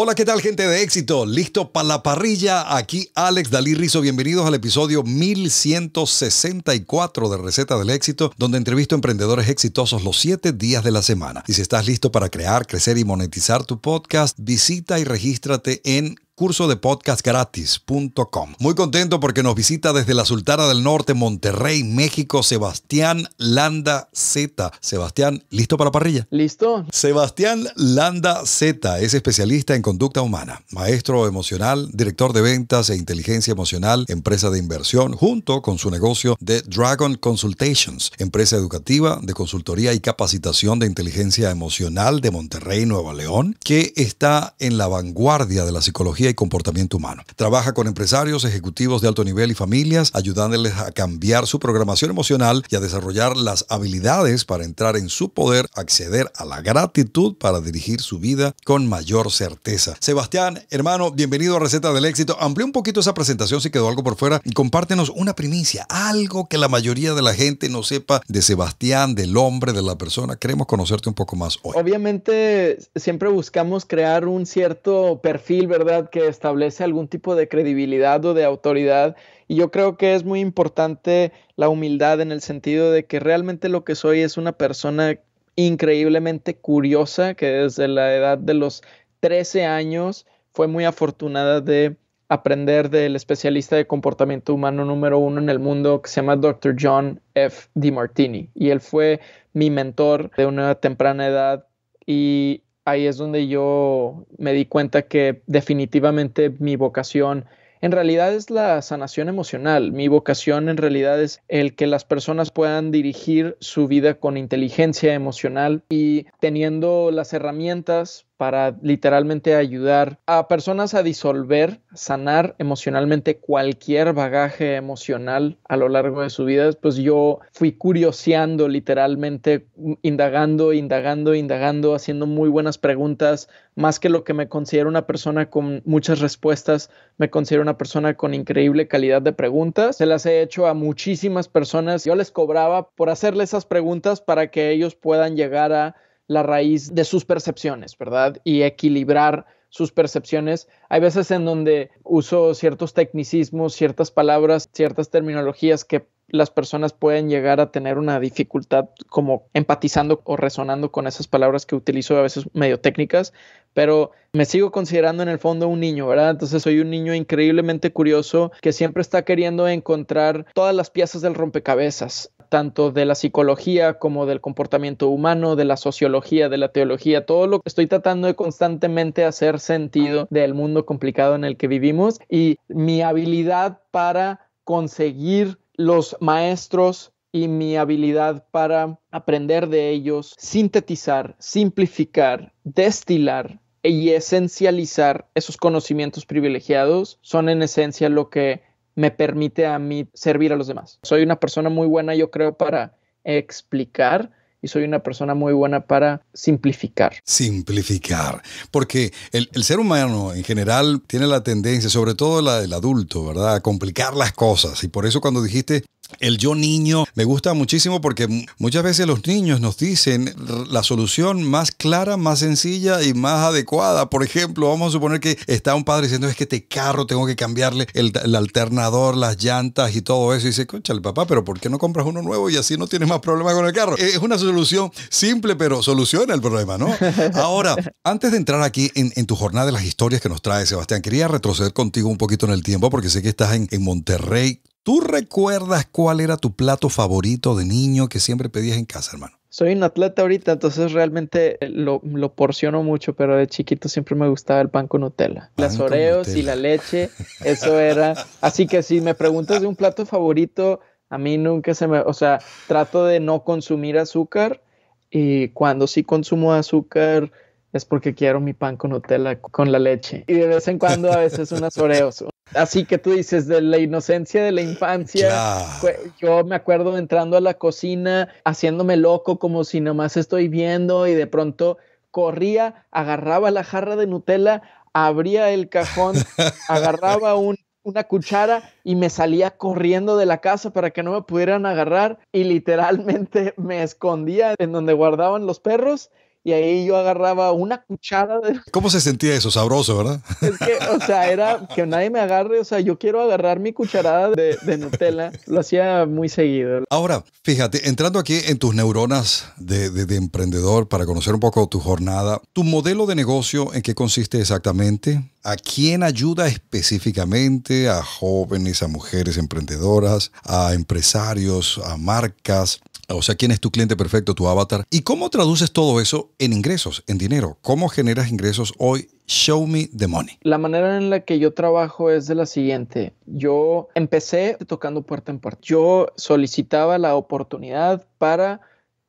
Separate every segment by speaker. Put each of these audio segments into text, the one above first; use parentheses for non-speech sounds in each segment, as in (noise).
Speaker 1: Hola, ¿qué tal gente de éxito? Listo para la parrilla. Aquí Alex Dalí Rizo. Bienvenidos al episodio 1164 de Receta del Éxito, donde entrevisto emprendedores exitosos los 7 días de la semana. Y si estás listo para crear, crecer y monetizar tu podcast, visita y regístrate en curso de podcast gratis.com. Muy contento porque nos visita desde la Sultana del Norte, Monterrey, México, Sebastián Landa Z. Sebastián, ¿listo para parrilla? Listo. Sebastián Landa Z es especialista en conducta humana, maestro emocional, director de ventas e inteligencia emocional, empresa de inversión, junto con su negocio de Dragon Consultations, empresa educativa de consultoría y capacitación de inteligencia emocional de Monterrey, Nuevo León, que está en la vanguardia de la psicología y comportamiento humano. Trabaja con empresarios, ejecutivos de alto nivel y familias, ayudándoles a cambiar su programación emocional y a desarrollar las habilidades para entrar en su poder, acceder a la gratitud para dirigir su vida con mayor certeza. Sebastián, hermano, bienvenido a Receta del Éxito. amplié un poquito esa presentación si quedó algo por fuera y compártenos una primicia, algo que la mayoría de la gente no sepa de Sebastián, del hombre, de la persona. Queremos conocerte un poco más hoy.
Speaker 2: Obviamente, siempre buscamos crear un cierto perfil, ¿verdad? establece algún tipo de credibilidad o de autoridad. Y yo creo que es muy importante la humildad en el sentido de que realmente lo que soy es una persona increíblemente curiosa, que desde la edad de los 13 años fue muy afortunada de aprender del especialista de comportamiento humano número uno en el mundo que se llama Dr. John F. DiMartini. Y él fue mi mentor de una temprana edad y ahí es donde yo me di cuenta que definitivamente mi vocación en realidad es la sanación emocional. Mi vocación en realidad es el que las personas puedan dirigir su vida con inteligencia emocional y teniendo las herramientas para literalmente ayudar a personas a disolver, sanar emocionalmente cualquier bagaje emocional a lo largo de su vida. Pues yo fui curioseando literalmente, mm, indagando, indagando, indagando, haciendo muy buenas preguntas, más que lo que me considero una persona con muchas respuestas, me considero una persona con increíble calidad de preguntas. Se las he hecho a muchísimas personas. Yo les cobraba por hacerle esas preguntas para que ellos puedan llegar a la raíz de sus percepciones, ¿verdad? Y equilibrar sus percepciones. Hay veces en donde uso ciertos tecnicismos, ciertas palabras, ciertas terminologías que las personas pueden llegar a tener una dificultad como empatizando o resonando con esas palabras que utilizo a veces medio técnicas, pero me sigo considerando en el fondo un niño, ¿verdad? Entonces soy un niño increíblemente curioso que siempre está queriendo encontrar todas las piezas del rompecabezas tanto de la psicología como del comportamiento humano, de la sociología, de la teología, todo lo que estoy tratando de constantemente hacer sentido del mundo complicado en el que vivimos y mi habilidad para conseguir los maestros y mi habilidad para aprender de ellos, sintetizar, simplificar, destilar y esencializar esos conocimientos privilegiados son en esencia lo que me permite a mí servir a los demás. Soy una persona muy buena, yo creo, para explicar y soy una persona muy buena para
Speaker 1: simplificar. Simplificar, porque el, ser humano en general tiene la tendencia, sobre todo la del adulto, ¿verdad?, a complicar las cosas. Y por eso cuando dijiste el yo niño me gusta muchísimo porque muchas veces los niños nos dicen la solución más clara, más sencilla y más adecuada. Por ejemplo, vamos a suponer que está un padre diciendo es que este carro tengo que cambiarle el, alternador, las llantas y todo eso. Y dice, el papá, pero ¿por qué no compras uno nuevo y así no tienes más problemas con el carro? Es una solución simple, pero soluciona el problema, ¿no? (laughs) Ahora, antes de entrar aquí en, tu jornada de las historias que nos trae Sebastián, quería retroceder contigo un poquito en el tiempo porque sé que estás en Monterrey ¿Tú recuerdas cuál era tu plato favorito de niño que siempre pedías en casa, hermano?
Speaker 2: Soy un atleta ahorita, entonces realmente lo, porciono mucho, pero de chiquito siempre me gustaba el pan con Nutella. Las Oreos y la leche, eso era. Así que si me preguntas de un plato favorito, a mí nunca se me, o sea, trato de no consumir azúcar y cuando sí consumo azúcar es porque quiero mi pan con Nutella con la leche. Y de vez en cuando a veces unas Oreos así que tú dices, de la inocencia de la infancia, yo me acuerdo entrando a la cocina, haciéndome loco como si nomás estoy viendo y de pronto corría, agarraba la jarra de Nutella, abría el cajón, (laughs) agarraba una cuchara y me salía corriendo de la casa para que no me pudieran agarrar y literalmente me escondía en donde guardaban los perros y ahí yo agarraba una cuchara. De...
Speaker 1: (laughs) ¿Cómo se sentía eso? Sabroso, ¿verdad? (laughs) Es
Speaker 2: que, o sea, era que nadie me agarre, o sea, yo quiero agarrar mi cucharada de, Nutella, lo hacía muy seguido.
Speaker 1: Ahora, fíjate, entrando aquí en tus neuronas de, de emprendedor para conocer un poco tu jornada, tu modelo de negocio, ¿en qué consiste exactamente? ¿A quién ayuda específicamente? ¿A jóvenes, a mujeres emprendedoras, a empresarios, a marcas? O sea, ¿quién es tu cliente perfecto, tu avatar? ¿Y cómo traduces todo eso en ingresos, en dinero? ¿Cómo generas ingresos hoy? Show me the money.
Speaker 2: La manera en la que yo trabajo es de la siguiente. Yo empecé tocando puerta en puerta. Yo solicitaba la oportunidad para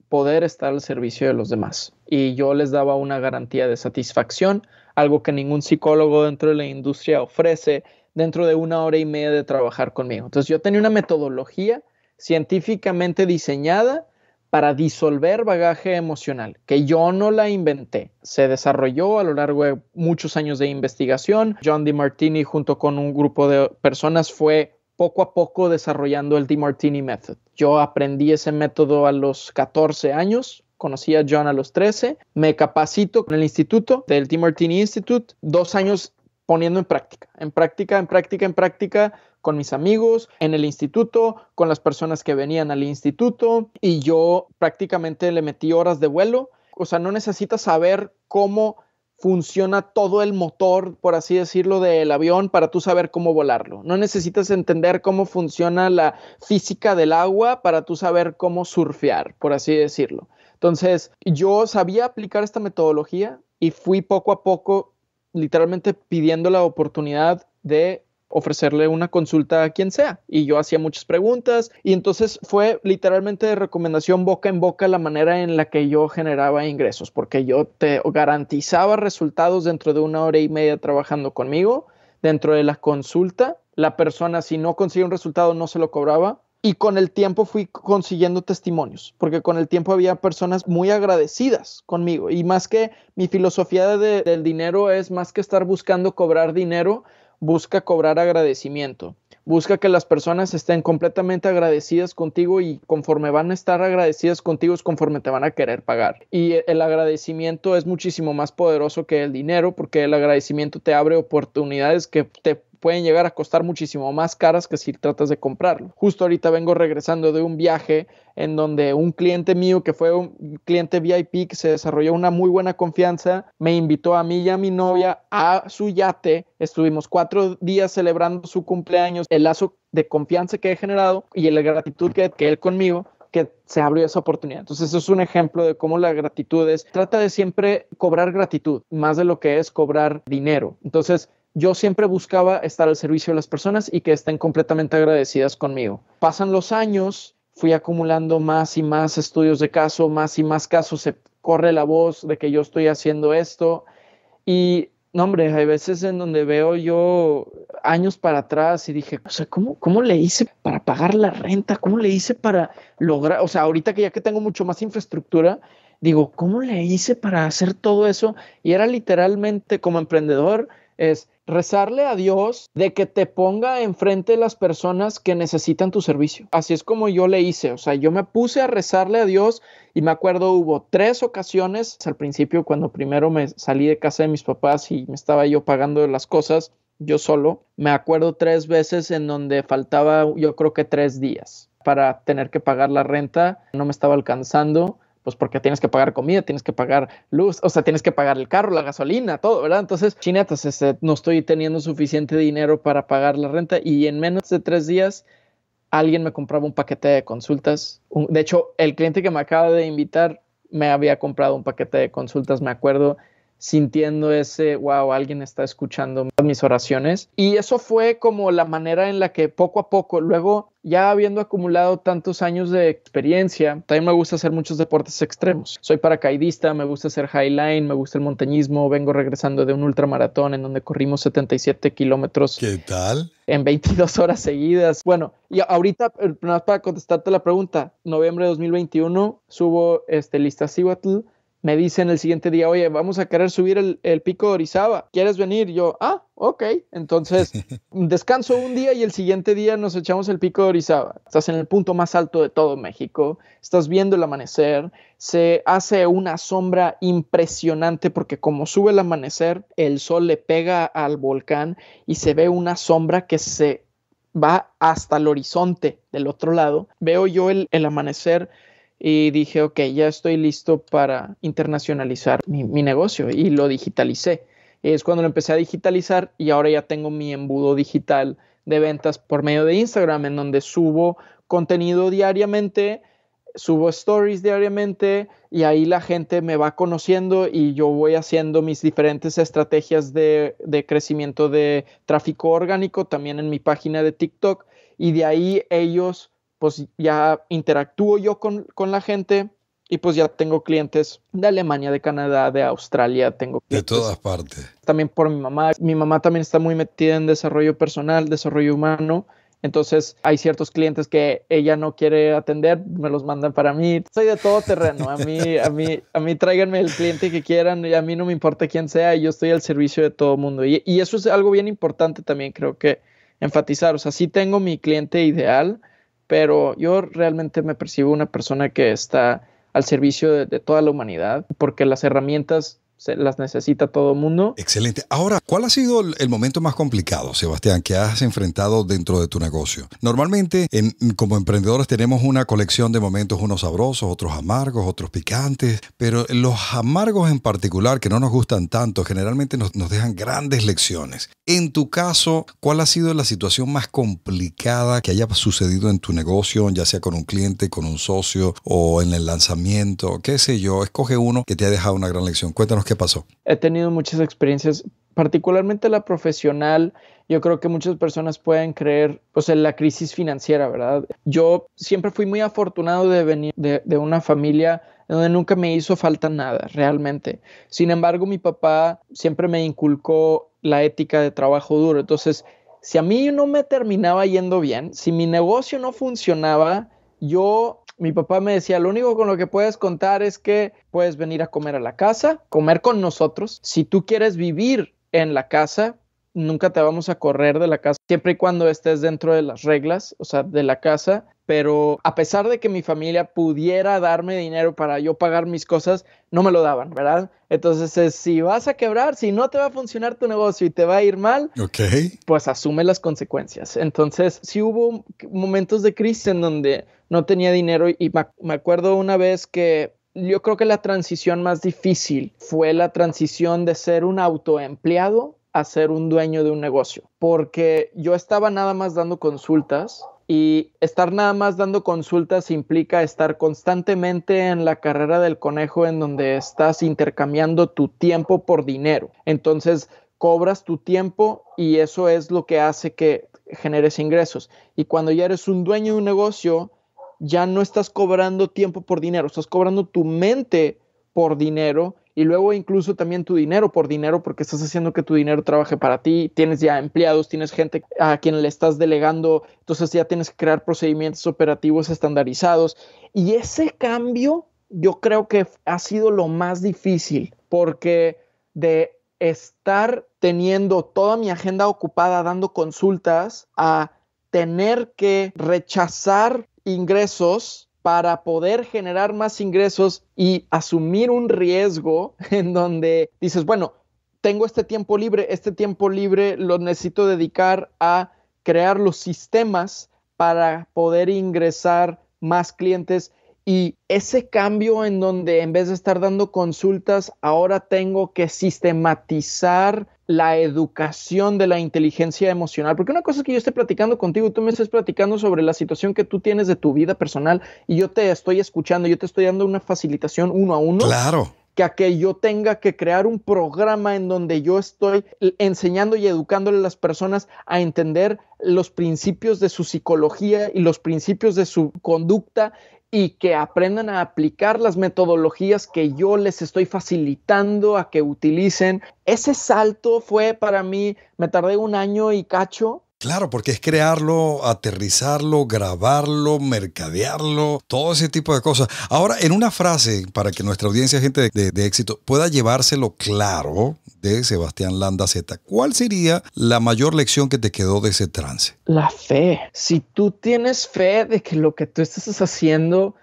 Speaker 2: poder estar al servicio de los demás. Y yo les daba una garantía de satisfacción, algo que ningún psicólogo dentro de la industria ofrece dentro de una hora y media de trabajar conmigo. Entonces yo tenía una metodología científicamente diseñada para disolver bagaje emocional, que yo no la inventé. Se desarrolló a lo largo de muchos años de investigación. John Martini junto con un grupo de personas fue poco a poco desarrollando el Martini Method. Yo aprendí ese método a los 14 años, conocí a John a los 13, me capacito con el instituto del DiMartini Institute, dos años poniendo en práctica, en práctica, en práctica, en práctica, con mis amigos, en el instituto, con las personas que venían al instituto y yo prácticamente le metí horas de vuelo. O sea, no necesitas saber cómo funciona todo el motor, por así decirlo, del avión para tú saber cómo volarlo. No necesitas entender cómo funciona la física del agua para tú saber cómo surfear, por así decirlo. Entonces, yo sabía aplicar esta metodología y fui poco a poco literalmente pidiendo la oportunidad de ofrecerle una consulta a quien sea. Y yo hacía muchas preguntas y entonces fue literalmente de recomendación boca en boca la manera en la que yo generaba ingresos, porque yo te garantizaba resultados dentro de una hora y media trabajando conmigo, dentro de la consulta. La persona si no consigue un resultado no se lo cobraba, y con el tiempo fui consiguiendo testimonios, porque con el tiempo había personas muy agradecidas conmigo. Y más que mi filosofía del dinero es más que estar buscando cobrar dinero, busca cobrar agradecimiento. Busca que las personas estén completamente agradecidas contigo y conforme van a estar agradecidas contigo es conforme te van a querer pagar. Y el agradecimiento es muchísimo más poderoso que el dinero porque el agradecimiento te abre oportunidades que te pueden llegar a costar muchísimo más caras que si tratas de comprarlo. Justo ahorita vengo regresando de un viaje en donde un cliente mío, que fue un cliente VIP, que se desarrolló una muy buena confianza, me invitó a mí y a mi novia a su yate. Estuvimos cuatro días celebrando su cumpleaños, el lazo de confianza que he generado y la gratitud que, que él conmigo que se abrió esa oportunidad. Entonces, eso es un ejemplo de cómo la gratitud es, trata de siempre cobrar gratitud, más de lo que es cobrar dinero. Entonces, yo siempre buscaba estar al servicio de las personas y que estén completamente agradecidas conmigo. Pasan los años, fui acumulando más y más estudios de caso, más y más casos, se corre la voz de que yo estoy haciendo esto. Y, no, hombre, hay veces en donde veo yo años para atrás y dije, o sea, ¿cómo, cómo le hice para pagar la renta? ¿Cómo le hice para lograr? O sea, ahorita que ya que tengo mucho más infraestructura, digo, ¿cómo le hice para hacer todo eso? Y era literalmente como emprendedor, es rezarle a Dios de que te ponga enfrente de las personas que necesitan tu servicio. Así es como yo le hice, o sea, yo me puse a rezarle a Dios y me acuerdo hubo tres ocasiones al principio cuando primero me salí de casa de mis papás y me estaba yo pagando las cosas yo solo, me acuerdo tres veces en donde faltaba yo creo que tres días para tener que pagar la renta, no me estaba alcanzando pues, porque tienes que pagar comida, tienes que pagar luz, o sea, tienes que pagar el carro, la gasolina, todo, ¿verdad? Entonces, chinetas, no estoy teniendo suficiente dinero para pagar la renta y en menos de tres días alguien me compraba un paquete de consultas. de hecho, el cliente que me acaba de invitar me había comprado un paquete de consultas, me acuerdo, sintiendo ese, wow, alguien está escuchando mis oraciones. Y eso fue como la manera en la que poco a poco, luego ya habiendo acumulado tantos años de experiencia, también me gusta hacer muchos deportes extremos. Soy paracaidista, me gusta hacer highline, me gusta el montañismo, vengo regresando de un ultramaratón en donde corrimos 77 kilómetros. ¿Qué tal? En 22 horas seguidas. Bueno, y ahorita, eh, más para contestarte la pregunta, noviembre de 2021 subo este, Lista Cihuatl, me dicen el siguiente día, oye, vamos a querer subir el, pico de Orizaba, ¿quieres venir? Yo, ah, ok, entonces (laughs) descanso un día y el siguiente día nos echamos el pico de Orizaba. Estás en el punto más alto de todo México, estás viendo el amanecer, se hace una sombra impresionante porque como sube el amanecer, el sol le pega al volcán y se ve una sombra que se va hasta el horizonte del otro lado. Veo yo el, el amanecer y dije, ok, ya estoy listo para internacionalizar mi, negocio y lo digitalicé. Es cuando lo empecé a digitalizar y ahora ya tengo mi embudo digital de ventas por medio de Instagram, en donde subo contenido diariamente, subo stories diariamente y ahí la gente me va conociendo y yo voy haciendo mis diferentes estrategias de, de, crecimiento de tráfico orgánico también en mi página de TikTok y de ahí ellos pues ya interactúo yo con, la gente y pues ya tengo clientes de Alemania, de Canadá, de Australia, tengo De
Speaker 1: todas partes.
Speaker 2: También por mi mamá. Mi mamá también está muy metida en desarrollo personal, desarrollo humano. Entonces hay ciertos clientes que ella no quiere atender, me los mandan para mí. Soy de todo terreno. A mí, a mí, a mí tráiganme el cliente que quieran y a mí no me importa quién sea. Y yo estoy al servicio de todo mundo. Y, y eso es algo bien importante también, creo que enfatizar. O sea, sí tengo mi cliente ideal, pero yo realmente me percibo una persona que está al servicio de, toda la humanidad, porque las herramientas se las necesita todo el mundo.
Speaker 1: Excelente. Ahora, ¿cuál ha sido el momento más complicado, Sebastián, que has enfrentado dentro de tu negocio? Normalmente, como emprendedores, tenemos una colección de momentos, unos sabrosos, otros amargos, otros picantes, pero los amargos en particular, que no nos gustan tanto, generalmente nos, nos dejan grandes lecciones. En tu caso, ¿cuál ha sido la situación más complicada que haya sucedido en tu negocio, ya sea con un cliente, con un socio o en el lanzamiento? ¿Qué sé yo? Escoge uno que te ha dejado una gran lección. Cuéntanos ¿Qué pasó?
Speaker 2: He tenido muchas experiencias, particularmente la profesional. Yo creo que muchas personas pueden creer, o sea, la crisis financiera, ¿verdad? Yo siempre fui muy afortunado de venir de, de una familia donde nunca me hizo falta nada, realmente. Sin embargo, mi papá siempre me inculcó la ética de trabajo duro. Entonces, si a mí no me terminaba yendo bien, si mi negocio no funcionaba, yo mi papá me decía, lo único con lo que puedes contar es que puedes venir a comer a la casa, comer con nosotros. Si tú quieres vivir en la casa, nunca te vamos a correr de la casa, siempre y cuando estés dentro de las reglas, o sea, de la casa, pero a pesar de que mi familia pudiera darme dinero para yo pagar mis cosas, no me lo daban, ¿verdad? Entonces, si vas a quebrar, si no te va a funcionar tu negocio y te va a ir mal,
Speaker 1: okay.
Speaker 2: pues asume las consecuencias. Entonces, sí hubo momentos de crisis en donde no tenía dinero y me acuerdo una vez que yo creo que la transición más difícil fue la transición de ser un autoempleado a ser un dueño de un negocio, porque yo estaba nada más dando consultas y estar nada más dando consultas implica estar constantemente en la carrera del conejo en donde estás intercambiando tu tiempo por dinero. Entonces, cobras tu tiempo y eso es lo que hace que generes ingresos. Y cuando ya eres un dueño de un negocio, ya no estás cobrando tiempo por dinero, estás cobrando tu mente por dinero y luego incluso también tu dinero por dinero, porque estás haciendo que tu dinero trabaje para ti, tienes ya empleados, tienes gente a quien le estás delegando, entonces ya tienes que crear procedimientos operativos estandarizados. Y ese cambio yo creo que ha sido lo más difícil, porque de estar teniendo toda mi agenda ocupada dando consultas a tener que rechazar ingresos para poder generar más ingresos y asumir un riesgo (laughs) en donde dices, bueno, tengo este tiempo libre, este tiempo libre lo necesito dedicar a crear los sistemas para poder ingresar más clientes y ese cambio en donde en vez de estar dando consultas, ahora tengo que sistematizar la educación de la inteligencia emocional, porque una cosa es que yo esté platicando contigo tú me estés platicando sobre la situación que tú tienes de tu vida personal y yo te estoy escuchando, yo te estoy dando una facilitación uno a uno. Claro que a que yo tenga que crear un programa en donde yo estoy enseñando y educándole a las personas a entender los principios de su psicología y los principios de su conducta y que aprendan a aplicar las metodologías que yo les estoy facilitando a que utilicen. Ese salto fue para mí, me tardé un año y cacho,
Speaker 1: Claro, porque es crearlo, aterrizarlo, grabarlo, mercadearlo, todo ese tipo de cosas. Ahora, en una frase, para que nuestra audiencia, gente de, éxito, pueda llevárselo claro de Sebastián Landa Z, ¿cuál sería la mayor lección que te quedó de ese trance?
Speaker 2: La fe. Si tú tienes fe de que lo que tú estás haciendo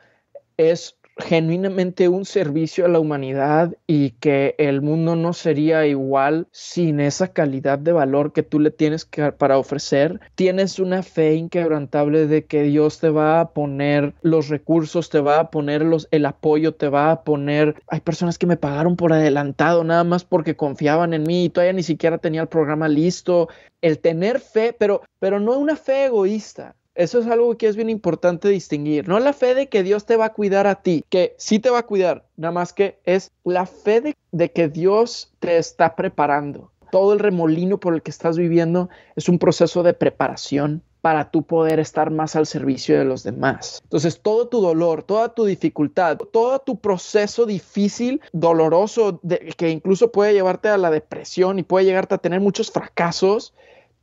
Speaker 2: es genuinamente un servicio a la humanidad y que el mundo no sería igual sin esa calidad de valor que tú le tienes para ofrecer, tienes una fe inquebrantable de que Dios te va a poner los recursos, te va a poner el apoyo, te va a poner... Hay personas que me pagaron por adelantado nada más porque confiaban en mí y todavía ni siquiera tenía el programa listo. El tener fe, pero, pero no una fe egoísta, eso es algo que es bien importante distinguir. No la fe de que Dios te va a cuidar a ti, que sí te va a cuidar, nada más que es la fe de, que Dios te está preparando. Todo el remolino por el que estás viviendo es un proceso de preparación para tú poder estar más al servicio de los demás. Entonces, todo tu dolor, toda tu dificultad, todo tu proceso difícil, doloroso, que incluso puede llevarte a la depresión y puede llegarte a tener muchos fracasos,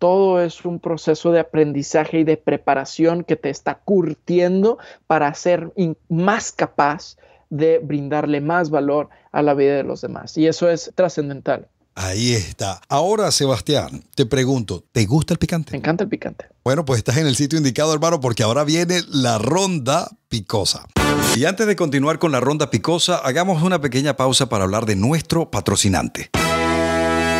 Speaker 2: todo es un proceso de aprendizaje y de preparación que te está curtiendo para ser más capaz de brindarle más valor a la vida de los demás. Y eso es trascendental.
Speaker 1: Ahí está. Ahora, Sebastián, te pregunto, ¿te gusta el picante? Me encanta el picante. Bueno, pues estás en el sitio indicado, hermano, porque ahora viene la ronda picosa. Y antes de continuar con la ronda picosa, hagamos una pequeña pausa para hablar de nuestro patrocinante.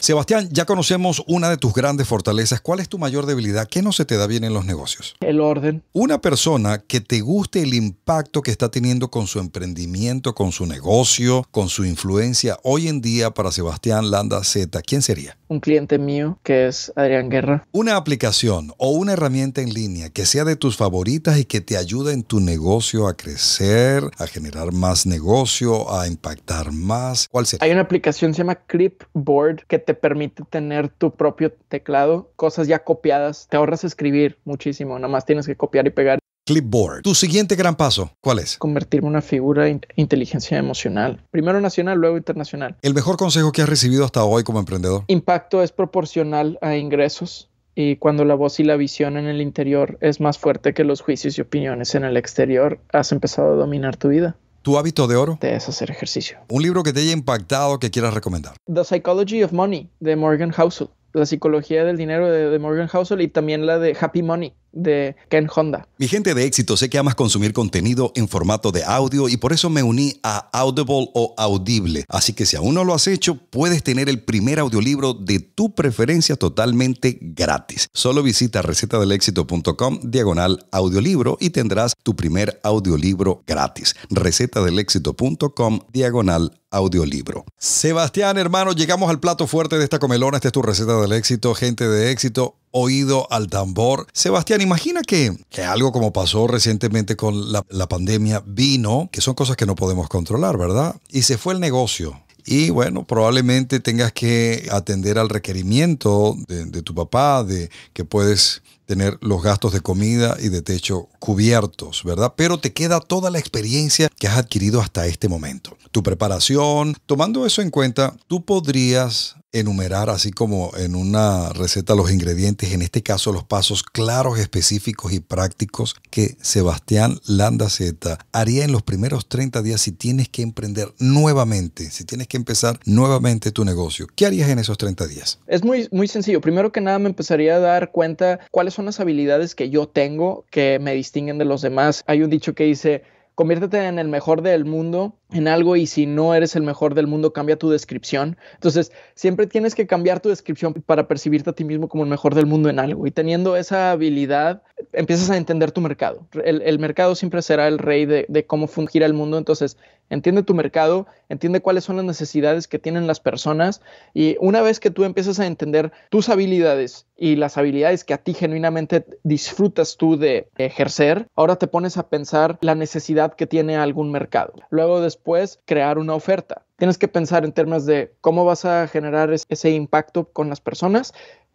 Speaker 1: Sebastián, ya conocemos una de tus grandes fortalezas. ¿Cuál es tu mayor debilidad? ¿Qué no se te da bien en los negocios? El orden. Una persona que te guste el impacto que está teniendo con su emprendimiento, con su negocio, con su influencia hoy en día para Sebastián Landa Z, ¿quién sería?
Speaker 2: Un cliente mío
Speaker 1: que es Adrián Guerra. Una aplicación o una herramienta en línea que sea de tus favoritas y que te ayude en tu negocio a crecer, a generar más negocio, a impactar más. ¿Cuál sería? Hay una aplicación se llama Clipboard
Speaker 2: que te te permite tener tu propio teclado, cosas ya copiadas, te ahorras escribir muchísimo, nada más tienes que copiar y pegar.
Speaker 1: Clipboard. Tu siguiente gran paso, ¿cuál es? Convertirme en una
Speaker 2: figura de inteligencia emocional. Primero nacional, luego internacional. ¿El
Speaker 1: mejor consejo que has recibido hasta
Speaker 2: hoy como emprendedor? Impacto es proporcional a ingresos y cuando la voz y la visión en el interior es más fuerte que los juicios y opiniones en el exterior, has empezado a dominar tu vida.
Speaker 1: Tu hábito de oro. De es hacer ejercicio. Un libro que te haya impactado que quieras recomendar.
Speaker 2: The Psychology of Money de Morgan Housel. La psicología del dinero de, de Morgan Housel y también la de Happy Money
Speaker 1: de Ken Honda. Mi gente de éxito, sé que amas consumir contenido en formato de audio y por eso me uní a Audible o Audible. Así que si aún no lo has hecho, puedes tener el primer audiolibro de tu preferencia totalmente gratis. Solo visita recetadelexito.com diagonal audiolibro y tendrás tu primer audiolibro gratis. recetadelexito.com diagonal audiolibro. Sebastián, hermano, llegamos al plato fuerte de esta comelona. Esta es tu receta del éxito, gente de éxito oído al tambor. Sebastián, imagina que, algo como pasó recientemente con la, pandemia vino, que son cosas que no podemos controlar, ¿verdad? Y se fue el negocio. Y bueno, probablemente tengas que atender al requerimiento de, de tu papá, de que puedes tener los gastos de comida y de techo cubiertos, ¿verdad? Pero te queda toda la experiencia que has adquirido hasta este momento. Tu preparación, tomando eso en cuenta, tú podrías enumerar así como en una receta los ingredientes, en este caso los pasos claros, específicos y prácticos que Sebastián Landaceta haría en los primeros 30 días si tienes que emprender nuevamente, si tienes que empezar nuevamente tu negocio. ¿Qué harías en esos 30 días?
Speaker 2: Es muy, muy sencillo. Primero que nada me empezaría a dar cuenta cuáles son son las habilidades que yo tengo que me distinguen de los demás. Hay un dicho que dice, conviértete en el mejor del mundo en algo y si no eres el mejor del mundo, cambia tu descripción. Entonces, siempre tienes que cambiar tu descripción para percibirte a ti mismo como el mejor del mundo en algo. Y teniendo esa habilidad, empiezas a entender tu mercado. El, mercado siempre será el rey de, cómo fungir el mundo. Entonces, entiende tu mercado, entiende cuáles son las necesidades que tienen las personas. Y una vez que tú empiezas a entender tus habilidades y las habilidades que a ti genuinamente disfrutas tú de ejercer, ahora te pones a pensar la necesidad que tiene algún mercado. Luego, después, crear una oferta. Tienes que pensar en términos de cómo vas a generar ese impacto con las personas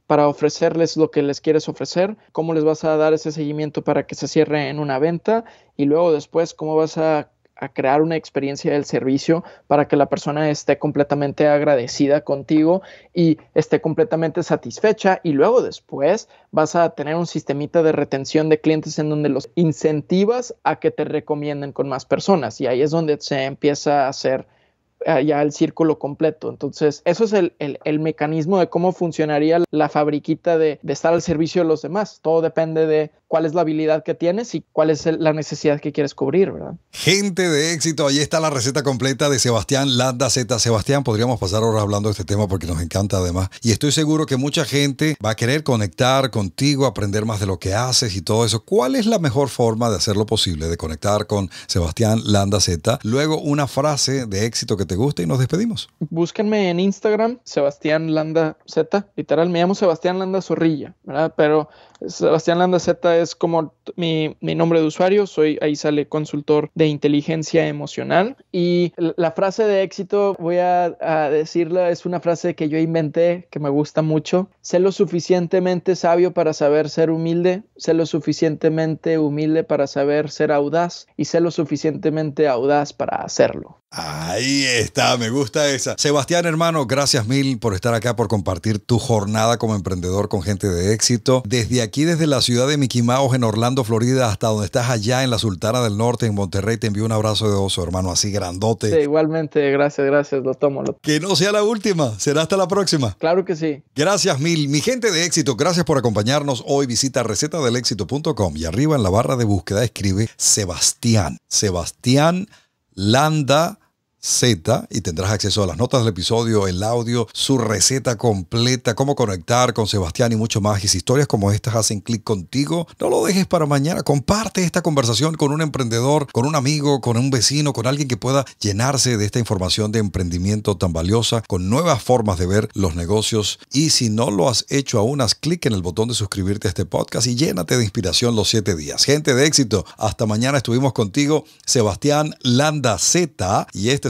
Speaker 2: para ofrecerles lo que les quieres ofrecer, cómo les vas a dar ese seguimiento para que se cierre en una venta y luego después cómo vas a a crear una experiencia del servicio para que la persona esté completamente agradecida contigo y esté completamente satisfecha y luego después vas a tener un sistemita de retención de clientes en donde los incentivas a que te recomienden con más personas y ahí es donde se empieza a hacer ya el círculo completo. Entonces, eso es el, mecanismo de cómo funcionaría la fabriquita de, estar al servicio de los demás. Todo depende de cuál es la habilidad que tienes y cuál es la necesidad que quieres cubrir, ¿verdad?
Speaker 1: Gente de éxito, ahí está la receta completa de Sebastián Landa Z. Sebastián, podríamos pasar horas hablando de este tema porque nos encanta además. Y estoy seguro que mucha gente va a querer conectar contigo, aprender más de lo que haces y todo eso. ¿Cuál es la mejor forma de hacerlo posible, de conectar con Sebastián Landa Z? Luego, una frase de éxito que te gusta guste y nos despedimos.
Speaker 2: Búsquenme en Instagram, Sebastián Landa Z, literal, me llamo Sebastián Landa Zorrilla, ¿verdad? Pero Sebastián Landa Z es como mi, nombre de usuario, soy ahí sale consultor de inteligencia emocional y la frase de éxito voy a, a, decirla es una frase que yo inventé que me gusta mucho, sé lo suficientemente sabio para saber ser humilde, sé lo suficientemente humilde para saber ser audaz y sé lo suficientemente audaz para hacerlo.
Speaker 1: Ahí está, me gusta esa. Sebastián, hermano, gracias mil por estar acá, por compartir tu jornada como emprendedor con gente de éxito. Desde aquí desde la ciudad de Mouse en Orlando, Florida, hasta donde estás allá en la Sultana del Norte, en Monterrey, te envío un abrazo de oso, hermano, así grandote.
Speaker 2: igualmente, gracias, gracias, lo tomo. Lo... Que
Speaker 1: no sea la última, será hasta la próxima. Claro que sí. Gracias mil, mi gente de éxito, gracias por acompañarnos hoy. Visita recetadelexito.com y arriba en la barra de búsqueda escribe Sebastián, Sebastián Landa Z y tendrás acceso a las notas del episodio, el audio, su receta completa, cómo conectar con Sebastián y mucho más. Y si historias como estas hacen clic contigo, no lo dejes para mañana. Comparte esta conversación con un emprendedor, con un amigo, con un vecino, con alguien que pueda llenarse de esta información de emprendimiento tan valiosa, con nuevas formas de ver los negocios. Y si no lo has hecho aún, haz clic en el botón de suscribirte a este podcast y llénate de inspiración los siete días. Gente de éxito, hasta mañana estuvimos contigo, Sebastián Landa Z, y este